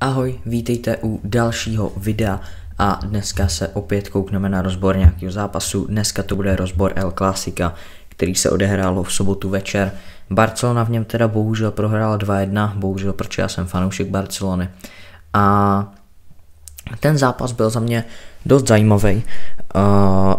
Ahoj, vítejte u dalšího videa a dneska se opět koukneme na rozbor nějakého zápasu. Dneska to bude rozbor El Clásica, který se odehrálo v sobotu večer. Barcelona v něm teda bohužel prohrála 2-1, bohužel, protože já jsem fanoušek Barcelony. A ten zápas byl za mě dost zajímavý uh,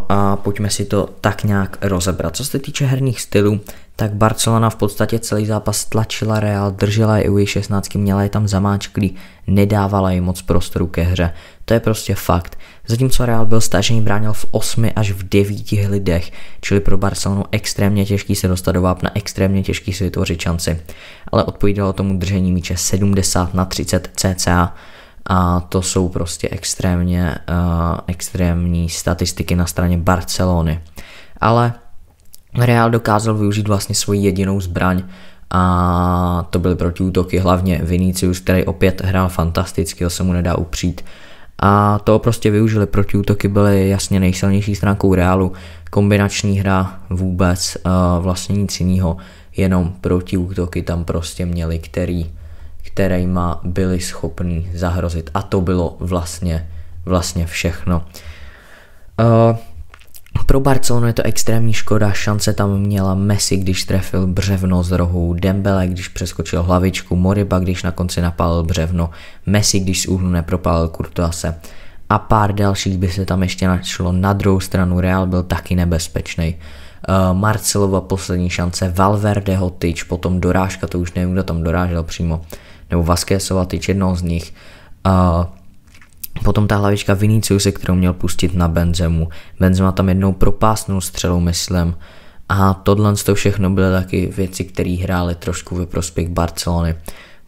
a pojďme si to tak nějak rozebrat. Co se týče herních stylů, tak Barcelona v podstatě celý zápas tlačila Real, držela je u 16, měla je tam zamáčklý, nedávala jim moc prostoru ke hře. To je prostě fakt. Zatímco Real byl stažený bránil v 8 až v 9 lidech, čili pro Barcelonu extrémně těžký se dostat do vápna, extrémně těžký si vytvořit šanci. Ale odpovídalo tomu držení míče 70 na 30 cca a to jsou prostě extrémně, uh, extrémní statistiky na straně Barcelony. Ale Real dokázal využít vlastně svoji jedinou zbraň a to byly protiútoky, hlavně Vinicius, který opět hrál fantasticky, to se mu nedá upřít. A to prostě využili, protiútoky byly jasně nejsilnější stránkou Realu, kombinační hra vůbec, uh, vlastně nic jiného, jenom protiútoky tam prostě měli, který kterýma byli schopni zahrozit. A to bylo vlastně, vlastně všechno. Uh, pro Barcelonu je to extrémní škoda, šance tam měla Messi, když trefil břevno z rohu, Dembele, když přeskočil hlavičku, Moriba, když na konci napálil břevno, Messi, když z úhlu nepropálil Kurtoase. A pár dalších by se tam ještě našlo. Na druhou stranu Real byl taky nebezpečný. Uh, eh, Marcelova poslední šance, Valverdeho tyč, potom dorážka, to už nevím, kdo tam dorážel přímo nebo Vasquezova, tyč jednoho z nich. A potom ta hlavička Vinicius, kterou měl pustit na Benzemu. Benzema tam jednou propásnul střelou, myslím. A tohle to všechno byly taky věci, které hrály trošku ve prospěch Barcelony.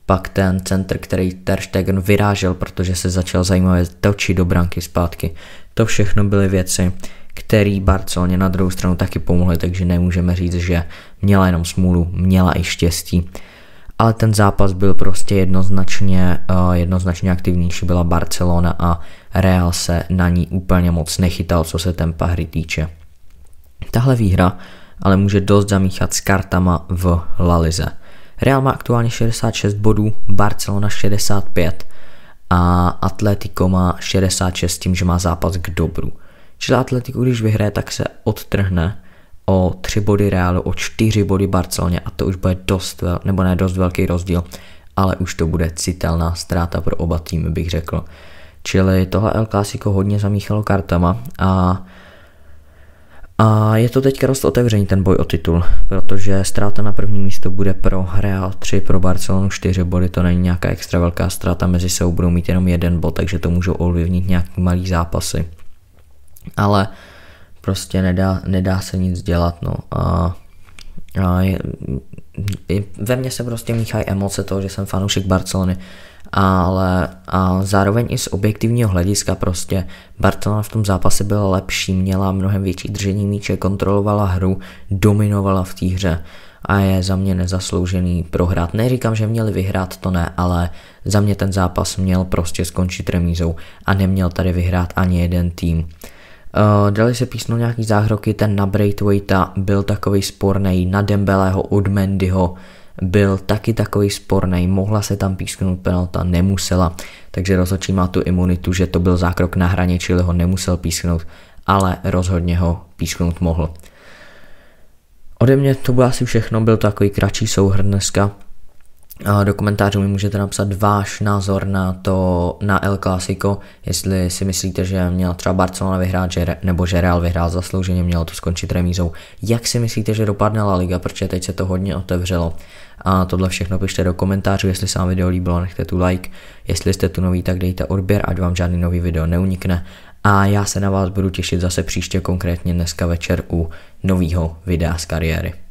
Pak ten centr, který Ter Stegen vyrážel, protože se začal zajímavě točit do branky zpátky. To všechno byly věci, který Barceloně na druhou stranu taky pomohly, takže nemůžeme říct, že měla jenom smůlu, měla i štěstí ale ten zápas byl prostě jednoznačně, eh, jednoznačně aktivnější, byla Barcelona a Real se na ní úplně moc nechytal, co se tempa hry týče. Tahle výhra ale může dost zamíchat s kartama v LaLize. Real má aktuálně 66 bodů, Barcelona 65 a Atletico má 66 tím, že má zápas k dobru. Čili Atletico, když vyhraje, tak se odtrhne o tři body Realu, o čtyři body Barceloně a to už bude dost, nebo ne dost velký rozdíl, ale už to bude citelná ztráta pro oba týmy, bych řekl. Čili tohle El Clásico hodně zamíchalo kartama a a je to teďka dost otevřený ten boj o titul, protože ztráta na první místo bude pro Real 3, pro Barcelonu 4 body, to není nějaká extra velká ztráta, mezi sebou budou mít jenom jeden bod, takže to můžou ovlivnit nějaký malý zápasy. Ale uh, prostě nedá, nedá se nic dělat, no. A, a je, i ve mně se prostě míchají emoce toho, že jsem fanoušek Barcelony, ale a zároveň i z objektivního hlediska prostě Barcelona v tom zápase byla lepší, měla mnohem větší držení míče, kontrolovala hru, dominovala v té hře a je za mě nezasloužený prohrát. Neříkám, že měli vyhrát, to ne, ale za mě ten zápas měl prostě skončit remízou a neměl tady vyhrát ani jeden tým. Uh, dali se písnou nějaký záhroky, ten na Braithwaite byl takový sporný, na Dembeleho od Mendyho byl taky takový sporný, mohla se tam písknout penalta, nemusela, takže rozhodčí má tu imunitu, že to byl zákrok na hraně, čili ho nemusel písknout, ale rozhodně ho písknout mohl. Ode mě to bylo asi všechno, byl to takový kratší souhrn dneska do komentářů mi můžete napsat váš názor na to, na El Clasico, jestli si myslíte, že měl třeba Barcelona vyhrát, že, nebo že Real vyhrál zaslouženě, mělo to skončit remízou. Jak si myslíte, že dopadne La Liga, protože teď se to hodně otevřelo. A tohle všechno pište do komentářů, jestli se vám video líbilo, nechte tu like, jestli jste tu nový, tak dejte odběr, ať vám žádný nový video neunikne. A já se na vás budu těšit zase příště, konkrétně dneska večer u nového videa z kariéry.